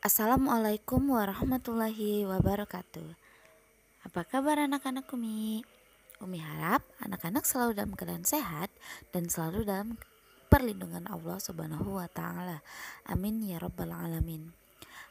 Assalamualaikum warahmatullahi wabarakatuh. Apa kabar anak-anak Umi? Umi harap anak-anak selalu dalam keadaan sehat dan selalu dalam perlindungan Allah Subhanahu wa taala. Amin ya rabbal alamin.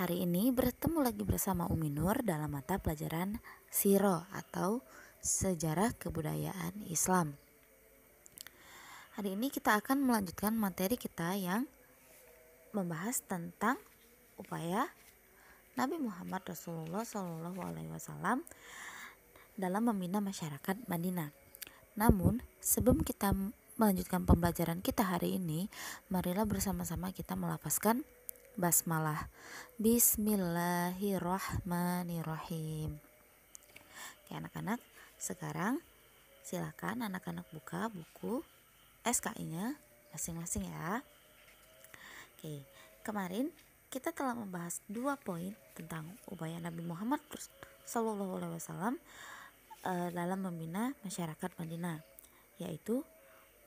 Hari ini bertemu lagi bersama Umi Nur dalam mata pelajaran Siro atau Sejarah Kebudayaan Islam. Hari ini kita akan melanjutkan materi kita yang membahas tentang upaya Nabi Muhammad Rasulullah Shallallahu Alaihi Wasallam dalam membina masyarakat Madinah. Namun, sebelum kita melanjutkan pembelajaran kita hari ini, marilah bersama-sama kita melafazkan basmalah. Bismillahirrahmanirrahim. Oke, anak-anak, sekarang silakan anak-anak buka buku SKI-nya masing-masing ya. Oke, kemarin kita telah membahas dua poin tentang upaya Nabi Muhammad Shallallahu Alaihi Wasallam eh, dalam membina masyarakat Madinah, yaitu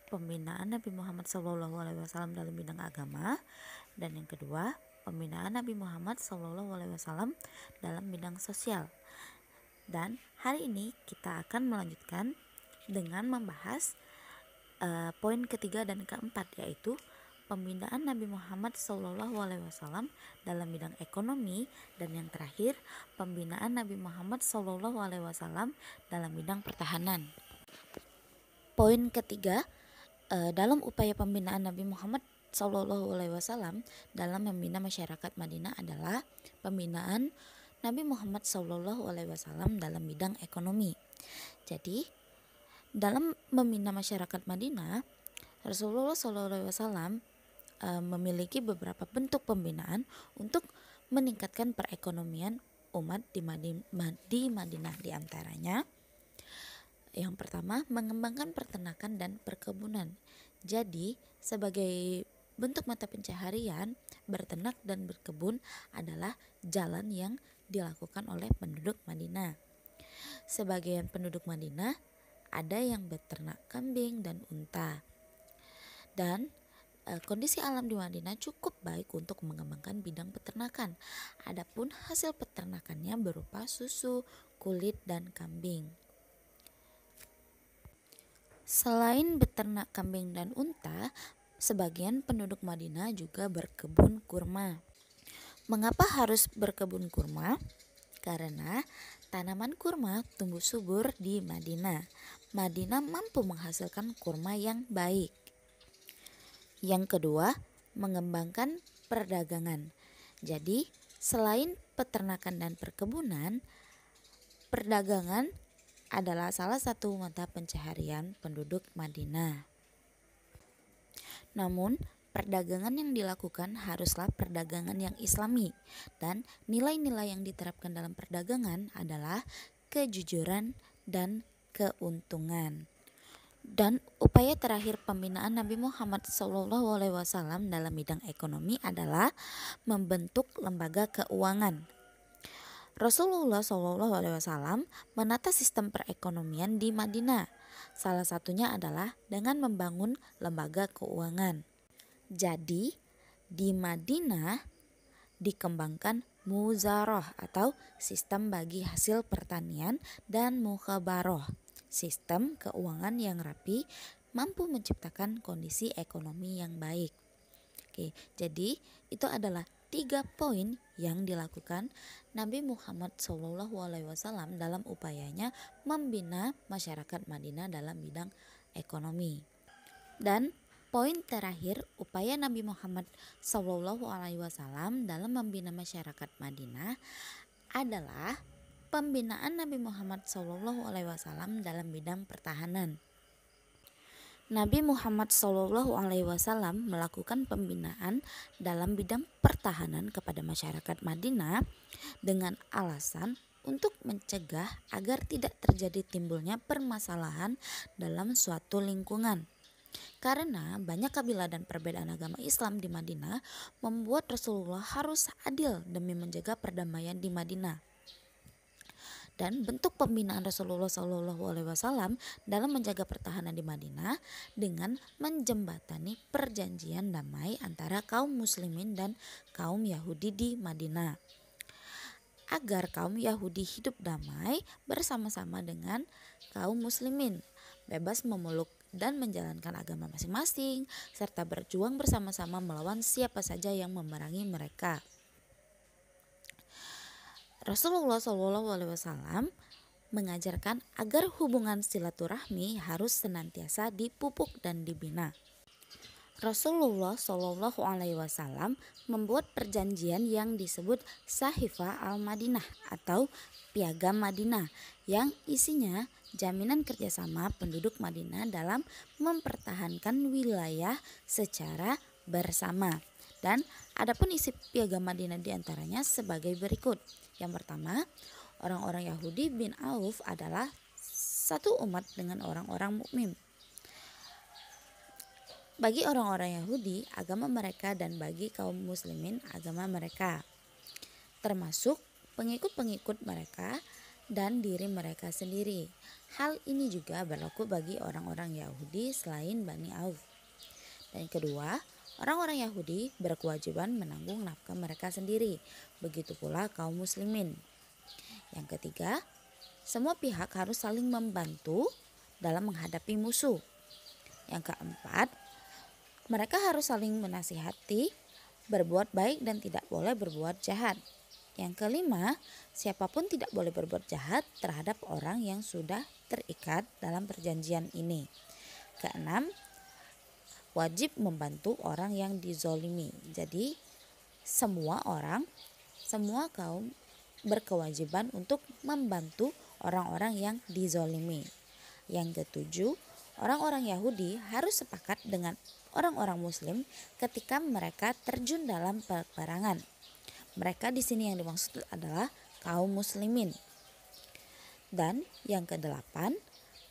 pembinaan Nabi Muhammad Shallallahu Alaihi Wasallam dalam bidang agama dan yang kedua pembinaan Nabi Muhammad Shallallahu Alaihi Wasallam dalam bidang sosial. Dan hari ini kita akan melanjutkan dengan membahas uh, poin ketiga dan keempat yaitu pembinaan Nabi Muhammad SAW dalam bidang ekonomi dan yang terakhir pembinaan Nabi Muhammad SAW dalam bidang pertahanan. Poin ketiga, eh, dalam upaya pembinaan Nabi Muhammad SAW dalam membina masyarakat Madinah adalah pembinaan Nabi Muhammad SAW dalam bidang ekonomi. Jadi, dalam membina masyarakat Madinah, Rasulullah SAW Eh, memiliki beberapa bentuk pembinaan untuk meningkatkan perekonomian umat di, Madinah, di Madinah diantaranya yang pertama mengembangkan pertenakan dan perkebunan jadi sebagai bentuk mata pencaharian bertenak dan berkebun adalah jalan yang dilakukan oleh penduduk Madinah sebagian penduduk Madinah ada yang beternak kambing dan unta dan Eh, kondisi alam di Madinah cukup baik untuk mengembangkan bidang peternakan. Adapun hasil peternakannya berupa susu, kulit, dan kambing. Selain beternak kambing dan unta, sebagian penduduk Madinah juga berkebun kurma. Mengapa harus berkebun kurma? Karena tanaman kurma tumbuh subur di Madinah. Madinah mampu menghasilkan kurma yang baik. Yang kedua, mengembangkan perdagangan. Jadi, selain peternakan dan perkebunan, perdagangan adalah salah satu mata pencaharian penduduk Madinah. Namun, perdagangan yang dilakukan haruslah perdagangan yang islami dan nilai-nilai yang diterapkan dalam perdagangan adalah kejujuran dan keuntungan. Dan upaya terakhir pembinaan Nabi Muhammad SAW dalam bidang ekonomi adalah membentuk lembaga keuangan. Rasulullah SAW menata sistem perekonomian di Madinah. Salah satunya adalah dengan membangun lembaga keuangan. Jadi, di Madinah dikembangkan muzaroh atau sistem bagi hasil pertanian dan mukhabaroh Sistem keuangan yang rapi mampu menciptakan kondisi ekonomi yang baik. Oke, jadi itu adalah tiga poin yang dilakukan Nabi Muhammad SAW dalam upayanya membina masyarakat Madinah dalam bidang ekonomi. Dan poin terakhir upaya Nabi Muhammad SAW dalam membina masyarakat Madinah adalah pembinaan Nabi Muhammad SAW dalam bidang pertahanan. Nabi Muhammad SAW melakukan pembinaan dalam bidang pertahanan kepada masyarakat Madinah dengan alasan untuk mencegah agar tidak terjadi timbulnya permasalahan dalam suatu lingkungan. Karena banyak kabilah dan perbedaan agama Islam di Madinah membuat Rasulullah harus adil demi menjaga perdamaian di Madinah dan bentuk pembinaan Rasulullah Shallallahu Alaihi Wasallam dalam menjaga pertahanan di Madinah dengan menjembatani perjanjian damai antara kaum Muslimin dan kaum Yahudi di Madinah agar kaum Yahudi hidup damai bersama-sama dengan kaum Muslimin, bebas memeluk dan menjalankan agama masing-masing, serta berjuang bersama-sama melawan siapa saja yang memerangi mereka. Rasulullah SAW mengajarkan agar hubungan silaturahmi harus senantiasa dipupuk dan dibina. Rasulullah Shallallahu Alaihi Wasallam membuat perjanjian yang disebut Sahifa al Madinah atau Piagam Madinah yang isinya jaminan kerjasama penduduk Madinah dalam mempertahankan wilayah secara bersama. Dan adapun isi piagam Madinah diantaranya sebagai berikut. Yang pertama, orang-orang Yahudi bin Auf adalah satu umat dengan orang-orang mukmin. Bagi orang-orang Yahudi, agama mereka dan bagi kaum muslimin agama mereka. Termasuk pengikut-pengikut mereka dan diri mereka sendiri. Hal ini juga berlaku bagi orang-orang Yahudi selain Bani Auf. Dan kedua, Orang-orang Yahudi berkewajiban menanggung nafkah mereka sendiri, begitu pula kaum muslimin. Yang ketiga, semua pihak harus saling membantu dalam menghadapi musuh. Yang keempat, mereka harus saling menasihati, berbuat baik dan tidak boleh berbuat jahat. Yang kelima, siapapun tidak boleh berbuat jahat terhadap orang yang sudah terikat dalam perjanjian ini. Keenam, wajib membantu orang yang dizolimi. Jadi semua orang, semua kaum berkewajiban untuk membantu orang-orang yang dizolimi. Yang ketujuh, orang-orang Yahudi harus sepakat dengan orang-orang Muslim ketika mereka terjun dalam peperangan. Mereka di sini yang dimaksud adalah kaum Muslimin. Dan yang kedelapan,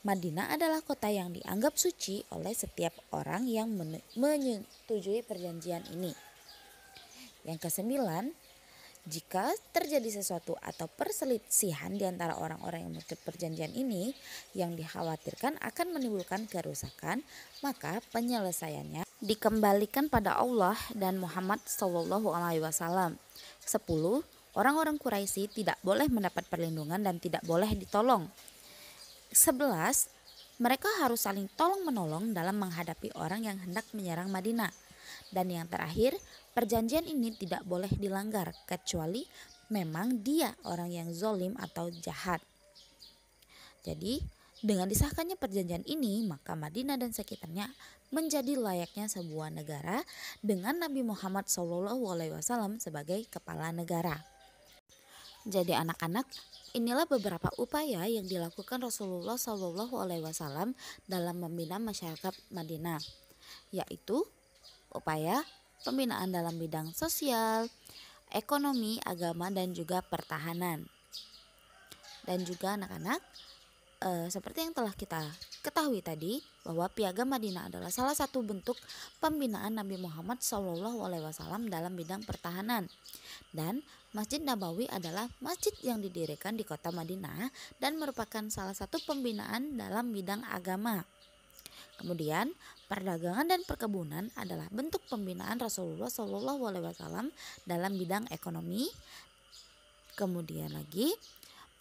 Madinah adalah kota yang dianggap suci oleh setiap orang yang menyetujui perjanjian ini. Yang kesembilan, jika terjadi sesuatu atau perselisihan di antara orang-orang yang mengikut perjanjian ini yang dikhawatirkan akan menimbulkan kerusakan, maka penyelesaiannya dikembalikan pada Allah dan Muhammad Shallallahu alaihi wasallam. 10. Orang-orang Quraisy tidak boleh mendapat perlindungan dan tidak boleh ditolong. 11. Mereka harus saling tolong-menolong dalam menghadapi orang yang hendak menyerang Madinah. Dan yang terakhir, perjanjian ini tidak boleh dilanggar kecuali memang dia orang yang zolim atau jahat. Jadi, dengan disahkannya perjanjian ini, maka Madinah dan sekitarnya menjadi layaknya sebuah negara dengan Nabi Muhammad SAW sebagai kepala negara. Jadi anak-anak, inilah beberapa upaya yang dilakukan Rasulullah Shallallahu Alaihi Wasallam dalam membina masyarakat Madinah, yaitu upaya pembinaan dalam bidang sosial, ekonomi, agama, dan juga pertahanan. Dan juga anak-anak, e, seperti yang telah kita ketahui tadi bahwa piagam Madinah adalah salah satu bentuk pembinaan Nabi Muhammad saw dalam bidang pertahanan dan Masjid Nabawi adalah masjid yang didirikan di kota Madinah dan merupakan salah satu pembinaan dalam bidang agama. Kemudian, perdagangan dan perkebunan adalah bentuk pembinaan Rasulullah saw dalam bidang ekonomi. Kemudian lagi,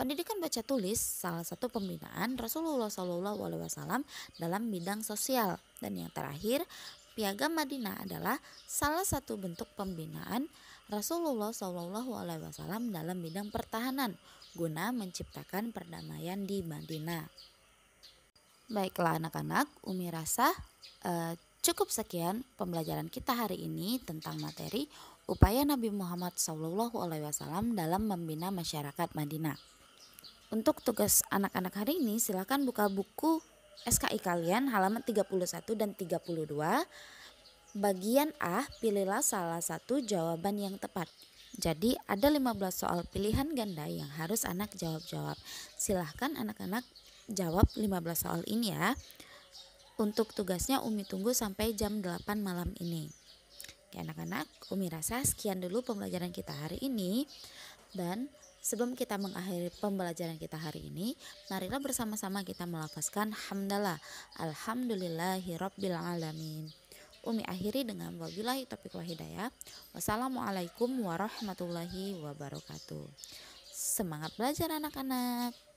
Pendidikan kan baca tulis salah satu pembinaan Rasulullah Shallallahu Alaihi Wasallam dalam bidang sosial dan yang terakhir Piagam Madinah adalah salah satu bentuk pembinaan Rasulullah Shallallahu Alaihi Wasallam dalam bidang pertahanan guna menciptakan perdamaian di Madinah. Baiklah anak-anak, Umi rasa eh, cukup sekian pembelajaran kita hari ini tentang materi upaya Nabi Muhammad SAW dalam membina masyarakat Madinah. Untuk tugas anak-anak hari ini silahkan buka buku SKI kalian halaman 31 dan 32. Bagian A, pilihlah salah satu jawaban yang tepat. Jadi ada 15 soal pilihan ganda yang harus anak jawab-jawab. Silahkan anak-anak jawab 15 soal ini ya. Untuk tugasnya Umi tunggu sampai jam 8 malam ini. Oke anak-anak, Umi rasa sekian dulu pembelajaran kita hari ini. Dan Sebelum kita mengakhiri pembelajaran kita hari ini, marilah bersama-sama kita melafazkan hamdalah. rabbil alamin. Umi akhiri dengan wabillahi taufiq wa Wassalamualaikum warahmatullahi wabarakatuh. Semangat belajar anak-anak.